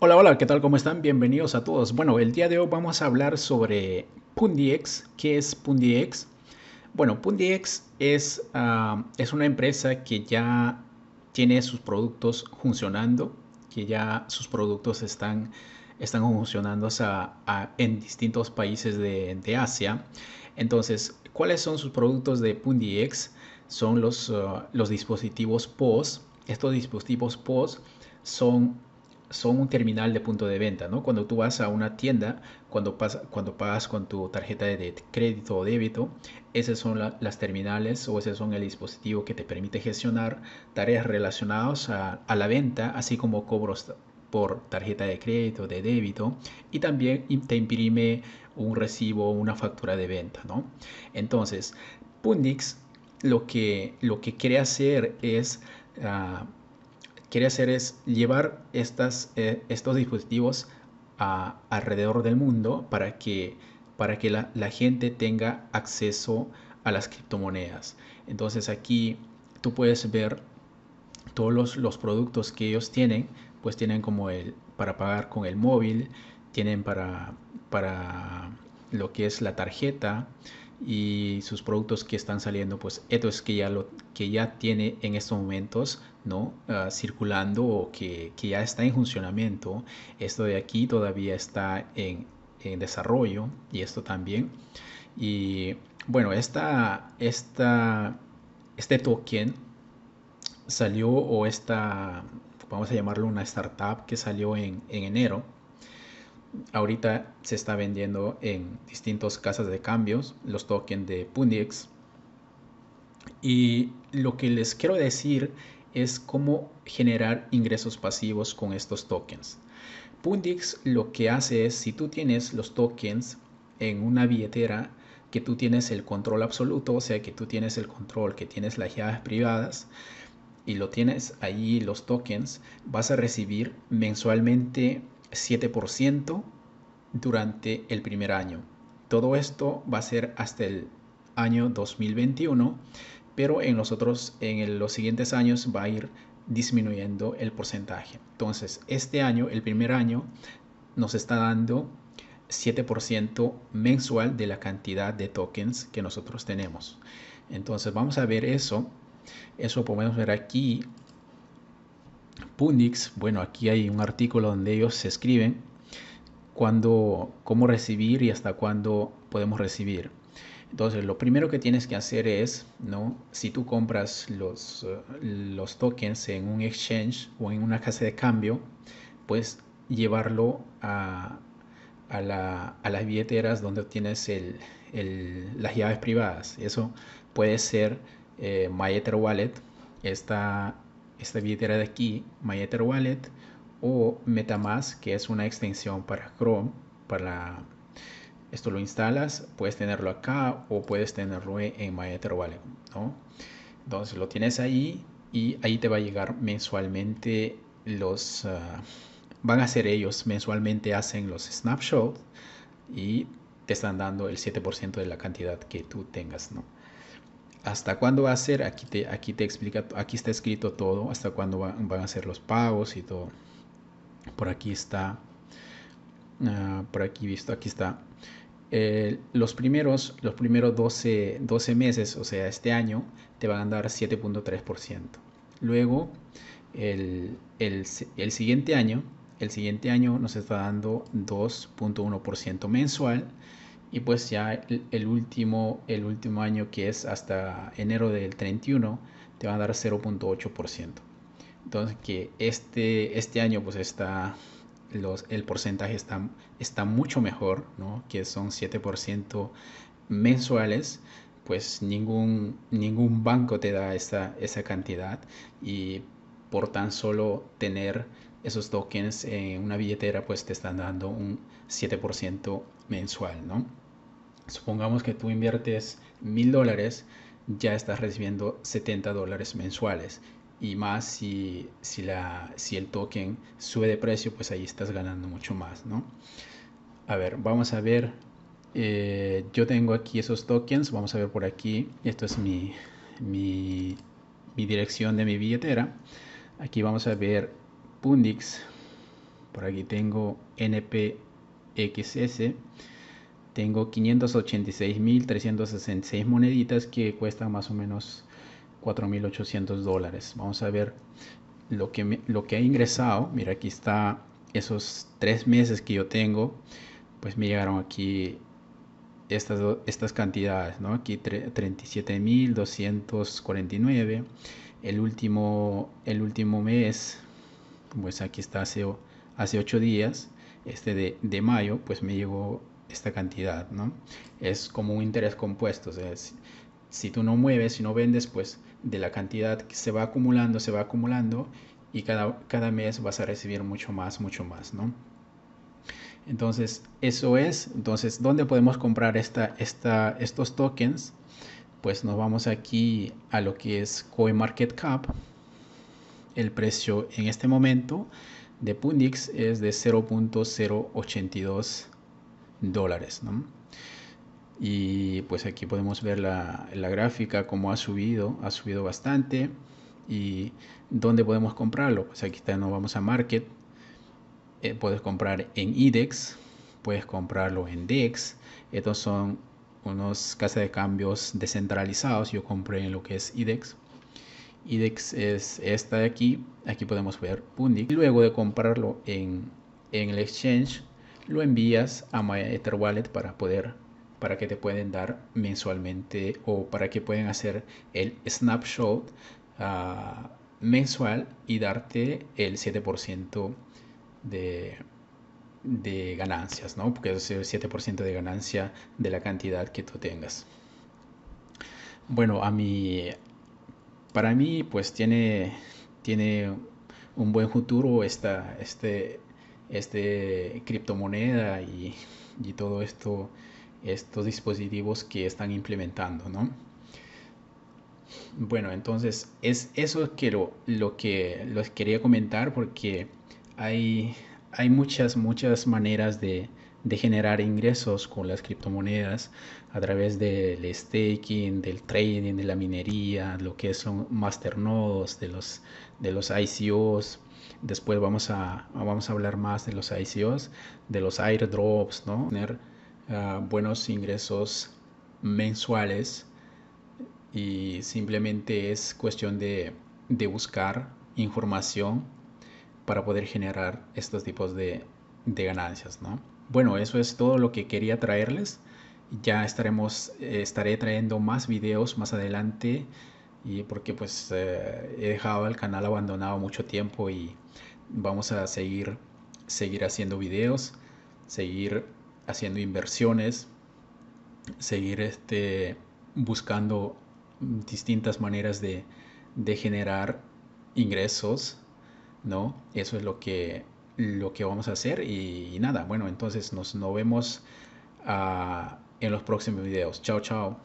Hola, hola, ¿qué tal? ¿Cómo están? Bienvenidos a todos. Bueno, el día de hoy vamos a hablar sobre PundIX. ¿Qué es PundIX? Bueno, PundiX es, ah, es una empresa que ya tiene sus productos funcionando, que ya sus productos están, están funcionando en distintos países de, Asia. Entonces, ¿cuáles son sus productos de Pundiex? Son los, ah, los dispositivos POS. Estos dispositivos POS son son un terminal de punto de venta, ¿no? Cuando tú vas a una tienda, cuando, pasa, cuando pagas con tu tarjeta de crédito o débito, esas son las terminales o ese son el dispositivo que te permite gestionar tareas relacionadas a, la venta, así como cobros por tarjeta de crédito, de débito y también te imprime un recibo o una factura de venta, ¿no? Entonces, Pundix lo que, quiere hacer es... Ah, quiere hacer es llevar estas, eh, estos dispositivos a, alrededor del mundo para que, para que la, gente tenga acceso a las criptomonedas. Entonces aquí tú puedes ver todos los, los productos que ellos tienen, pues tienen como el para pagar con el móvil, tienen para, para lo que es la tarjeta, y sus productos que están saliendo, pues esto es que ya, lo, que ya tiene en estos momentos ¿no? Ah, circulando o que, ya está en funcionamiento. Esto de aquí todavía está en, desarrollo y esto también. Y bueno, esta, esta, este token salió o esta, vamos a llamarlo una startup que salió en, en enero ahorita se está vendiendo en distintos casas de cambios los tokens de Pundix. Y lo que les quiero decir es cómo generar ingresos pasivos con estos tokens. Pundix lo que hace es, si tú tienes los tokens en una billetera, que tú tienes el control absoluto, o sea, que tú tienes el control, que tienes las llaves privadas, y lo tienes ahí los tokens, vas a recibir mensualmente 7% durante el primer año. Todo esto va a ser hasta el año 2021, pero en los otros, en los siguientes años va a ir disminuyendo el porcentaje. Entonces, este año, el primer año, nos está dando 7% mensual de la cantidad de tokens que nosotros tenemos. Entonces, vamos a ver eso. Eso podemos ver aquí Pundix, bueno, aquí hay un artículo donde ellos se escriben cuando, cómo recibir y hasta cuándo podemos recibir. Entonces, lo primero que tienes que hacer es, ¿no? Si tú compras los, eh, los tokens en un exchange o en una casa de cambio, puedes llevarlo a, las billeteras donde tienes el, las llaves privadas. Eso puede ser eh, MyEtherWallet, esta esta billetera de aquí, MyEtherWallet Wallet, o MetaMask, que es una extensión para Chrome. Para esto lo instalas, puedes tenerlo acá o puedes tenerlo en MyEtherWallet, ¿no? Entonces lo tienes ahí y ahí te va a llegar mensualmente los. Ah, van a hacer ellos mensualmente hacen los snapshots y te están dando el 7% de la cantidad que tú tengas, ¿no? hasta cuándo va a ser, aquí te, aquí te explica, aquí está escrito todo, hasta cuándo van a ser los pagos y todo. Por aquí está, ah, por aquí visto, aquí está. Eh, los primeros, los primeros 12, 12 meses, o sea, este año, te van a dar 7.3%. Luego, el, el, el, siguiente año, el siguiente año nos está dando 2.1% mensual y pues ya el, último, el último año que es hasta enero del 31 te van a dar 0.8%. Entonces que este, este año pues está, los, el porcentaje está, está mucho mejor, ¿no? que son 7% mensuales pues ningún, ningún banco te da esa, esa cantidad y por tan solo tener esos tokens en una billetera, pues te están dando un 7% mensual, ¿no? Supongamos que tú inviertes mil dólares, ya estás recibiendo 70 dólares mensuales. Y más si, si, el token sube de precio, pues ahí estás ganando mucho más, ¿no? A ver, vamos a ver. Eh, yo tengo aquí esos tokens. Vamos a ver por aquí. Esto es mi, mi, mi dirección de mi billetera. Aquí vamos a ver Pundix. Por aquí tengo NPXS. Tengo 586.366 moneditas que cuestan más o menos 4.800 dólares. Vamos a ver lo que, lo que ha ingresado. Mira, aquí está esos tres meses que yo tengo. Pues me llegaron aquí estas, estas cantidades, ¿no? Aquí 37.249 el último, el último mes, pues aquí está hace, hace ocho días, este de, mayo, pues me llegó esta cantidad, ¿no? Es como un interés compuesto, es si, tú no mueves, si no vendes, pues de la cantidad que se va acumulando, se va acumulando y cada, cada mes vas a recibir mucho más, mucho más, ¿no? Entonces, eso es. Entonces, ¿dónde podemos comprar esta, esta, estos tokens? pues nos vamos aquí a lo que es CoinMarketCap. El precio en este momento de Pundix es de 0.082 dólares. Y pues aquí podemos ver la, gráfica, cómo ha subido, ha subido bastante. Y dónde podemos comprarlo. Pues aquí está, nos vamos a Market. Eh, puedes comprar en IDEX, puedes comprarlo en DEX. Estos son unos casas de cambios descentralizados. Yo compré en lo que es IDEX. IDEX es esta de aquí. Aquí podemos ver Pundic. Y luego de comprarlo en, el exchange, lo envías a MyEtherWallet para poder para que te pueden dar mensualmente o para que pueden hacer el snapshot ah, mensual y darte el 7% de, de ganancias, ¿no? Porque es el 7% de ganancia de la cantidad que tú tengas. Bueno, a mí, para mí, pues tiene, tiene un buen futuro esta, este, este criptomoneda y, y todo esto, estos dispositivos que están implementando, ¿no? Bueno, entonces es eso que lo, lo que les quería comentar porque hay hay muchas, muchas maneras de, generar ingresos con las criptomonedas a través del staking, del trading, de la minería, lo que son masternodos, de los, de los ICOs. Después vamos a, vamos a hablar más de los ICOs, de los airdrops, ¿no? Tener ah, buenos ingresos mensuales y simplemente es cuestión de, de buscar información para poder generar estos tipos de, ganancias, ¿no? Bueno, eso es todo lo que quería traerles. Ya estaremos, eh, estaré trayendo más videos más adelante y porque pues eh, he dejado el canal abandonado mucho tiempo y vamos a seguir, seguir haciendo videos, seguir haciendo inversiones, seguir este, buscando distintas maneras de generar ingresos ¿no? Eso es lo que, lo que vamos a hacer y, nada, bueno, entonces nos, vemos ah, en los próximos videos. Chao, chao.